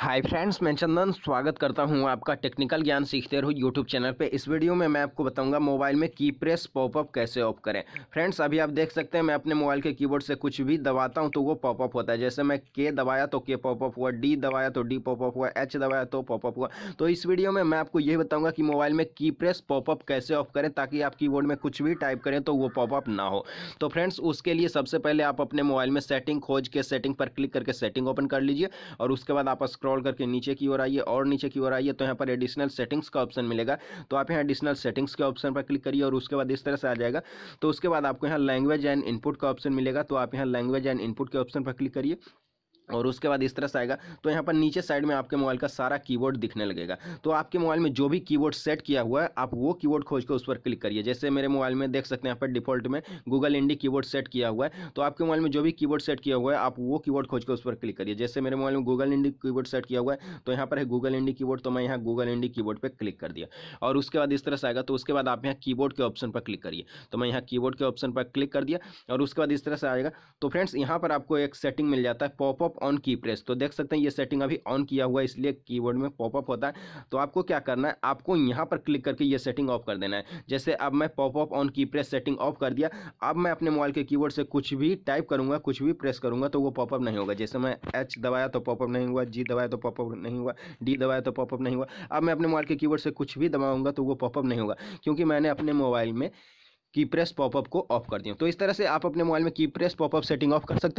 hi friends मैं चंदन स्वागत करता हूं आपका टेक्निकल ज्ञान सीखते रहो यूट्यूब चैनल पे इस वीडियो में मैं आपको बताऊंगा मोबाइल में की प्रेस पॉपअप कैसे ऑफ करें फ्रेंड्स अभी आप देख सकते हैं मैं अपने मोबाइल के कीबोर्ड से कुछ भी दबाता हूं तो वो पॉपअप होता है जैसे मैं के दबाया तो के पॉपअप हुआ डी दबाया तो डी पॉपअप हुआ एच दबाया तो पॉपअप हुआ तो इस वीडियो में मैं आपको ये बताऊँगा कि मोबाइल में की प्रेस पॉपअप कैसे ऑफ करें ताकि आप की में कुछ भी टाइप करें तो वो पॉपअप ना हो तो फ्रेंड्स उसके लिए सबसे पहले आप अपने मोबाइल में सेटिंग खोज के सेटिंग पर क्लिक करके सेटिंग ओपन कर लीजिए और उसके बाद आप स्क्रॉल स्क्रॉल करके नीचे की ओर आइए और नीचे की ओर आइए तो यहाँ पर एडिशनल सेटिंग्स का ऑप्शन मिलेगा तो आप यहाँ एडिशनल सेटिंग्स के ऑप्शन पर क्लिक करिए और उसके बाद इस तरह से आ जाएगा तो उसके बाद आपको यहाँ लैंग्वेज एंड इनपुट का ऑप्शन मिलेगा तो आप यहाँ लैंग्वेज एंड इनपुट के ऑप्शन पर क्लिक करिए और उसके बाद इस तरह से आएगा तो यहाँ पर नीचे साइड में आपके मोबाइल का सारा कीबोर्ड दिखने लगेगा तो आपके मोबाइल में जो भी कीबोर्ड सेट किया हुआ है आप वो कीबोर्ड खोज कर उस पर क्लिक करिए जैसे मेरे मोबाइल में देख सकते हैं यहाँ पर डिफॉल्ट में गूगल इंडी कीबोर्ड सेट किया हुआ है तो आपके मोबाइल में जो भी कीबोर्ड सेट किया हुआ है आप वो कीबोर्ड खोज कर उस पर क्लिक करिए जैसे मेरे मोबाइल में गूगल इंडी कीबोर्ड सेट किया हुआ है तो यहाँ पर है गूगल इंडी कीबोर्ड तो मैं यहाँ गूगल इंडी कीबोर्ड पर क्लिक कर दिया और उसके बाद इस तरह से आएगा तो उसके बाद आप यहाँ कीबोर्ड के ऑप्शन पर क्लिक करिए तो मैं यहाँ कीबोर्ड के ऑप्शन पर क्लिक कर दिया और उसके बाद इस तरह से आएगा तो फ्रेंड्स यहाँ पर आपको एक सेटिंग मिल जाता है पॉपअप ऑन की प्रेस तो देख सकते हैं ये सेटिंग अभी ऑन किया हुआ है इसलिए कीबोर्ड में पॉपअप होता है तो आपको क्या करना है आपको यहाँ पर क्लिक करके ये सेटिंग ऑफ कर देना है जैसे अब मैं popup on key press setting off कर दिया अब मैं अपने मोबाइल के कीबोर्ड से कुछ भी टाइप करूँगा कुछ भी प्रेस करूँगा तो वो पॉपअप नहीं होगा जैसे मैं एच दबाया तो पॉपअप नहीं हुआ जी दबाया तो पॉपअप नहीं हुआ डी दबाया तो पॉपअप नहीं हुआ अब मैं अपने मोबाइल के कीबोर्ड से कुछ भी दबाऊंगा तो वो पॉपअप नहीं होगा क्योंकि मैंने अपने मोबाइल में की प्रेस पॉपअप को ऑफ कर दिया तो इस तरह से आप अपने मोबाइल में key press popup setting off कर सकते हैं